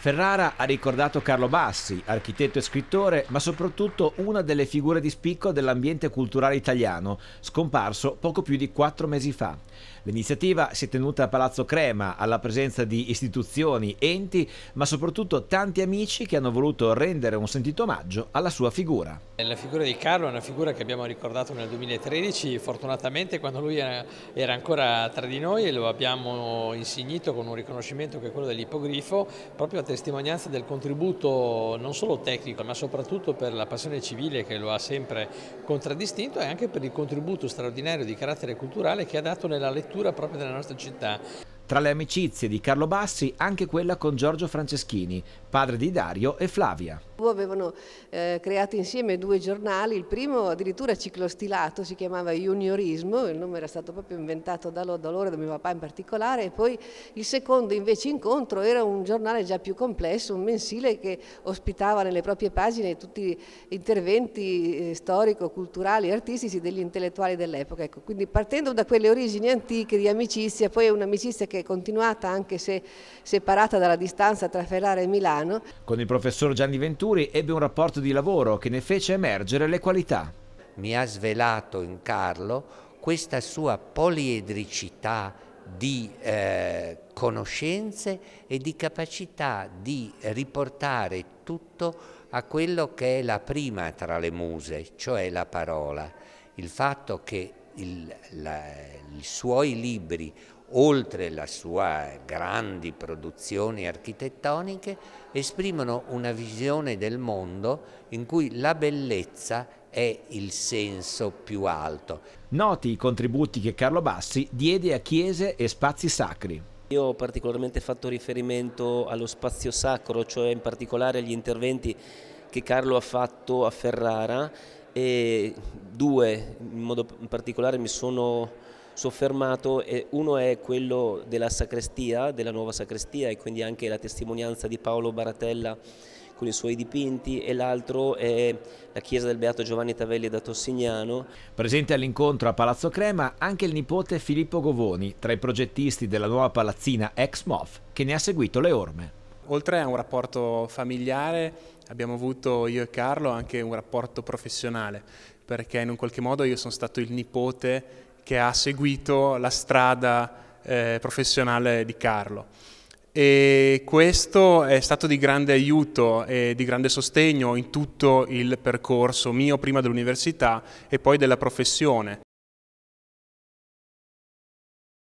Ferrara ha ricordato Carlo Bassi, architetto e scrittore, ma soprattutto una delle figure di spicco dell'ambiente culturale italiano, scomparso poco più di quattro mesi fa. L'iniziativa si è tenuta a Palazzo Crema, alla presenza di istituzioni, enti, ma soprattutto tanti amici che hanno voluto rendere un sentito omaggio alla sua figura. La figura di Carlo è una figura che abbiamo ricordato nel 2013, fortunatamente quando lui era ancora tra di noi e lo abbiamo insignito con un riconoscimento che è quello dell'ippogrifo, proprio testimonianza del contributo non solo tecnico ma soprattutto per la passione civile che lo ha sempre contraddistinto e anche per il contributo straordinario di carattere culturale che ha dato nella lettura proprio della nostra città. Tra le amicizie di Carlo Bassi anche quella con Giorgio Franceschini, padre di Dario e Flavia. Avevano eh, creato insieme due giornali, il primo addirittura ciclostilato, si chiamava Juniorismo, il nome era stato proprio inventato da, da loro, da mio papà in particolare, e poi il secondo invece incontro era un giornale già più complesso, un mensile che ospitava nelle proprie pagine tutti gli interventi eh, storico-culturali e artistici degli intellettuali dell'epoca. Ecco, quindi partendo da quelle origini antiche di amicizia, poi è un'amicizia che è continuata anche se separata dalla distanza tra Ferrara e Milano. Con il professor Gianni Ventura Venturi ebbe un rapporto di lavoro che ne fece emergere le qualità. Mi ha svelato in Carlo questa sua poliedricità di eh, conoscenze e di capacità di riportare tutto a quello che è la prima tra le muse, cioè la parola. Il fatto che il, la, i suoi libri oltre la sua grandi produzioni architettoniche, esprimono una visione del mondo in cui la bellezza è il senso più alto. Noti i contributi che Carlo Bassi diede a chiese e spazi sacri. Io ho particolarmente fatto riferimento allo spazio sacro, cioè in particolare agli interventi che Carlo ha fatto a Ferrara e due in modo particolare mi sono soffermato, uno è quello della sacrestia, della nuova sacrestia e quindi anche la testimonianza di Paolo Baratella con i suoi dipinti e l'altro è la chiesa del Beato Giovanni Tavelli da Tossignano. Presente all'incontro a Palazzo Crema anche il nipote Filippo Govoni, tra i progettisti della nuova palazzina ex MOF, che ne ha seguito le orme. Oltre a un rapporto familiare abbiamo avuto io e Carlo anche un rapporto professionale perché in un qualche modo io sono stato il nipote che ha seguito la strada eh, professionale di Carlo. E questo è stato di grande aiuto e di grande sostegno in tutto il percorso mio prima dell'università e poi della professione.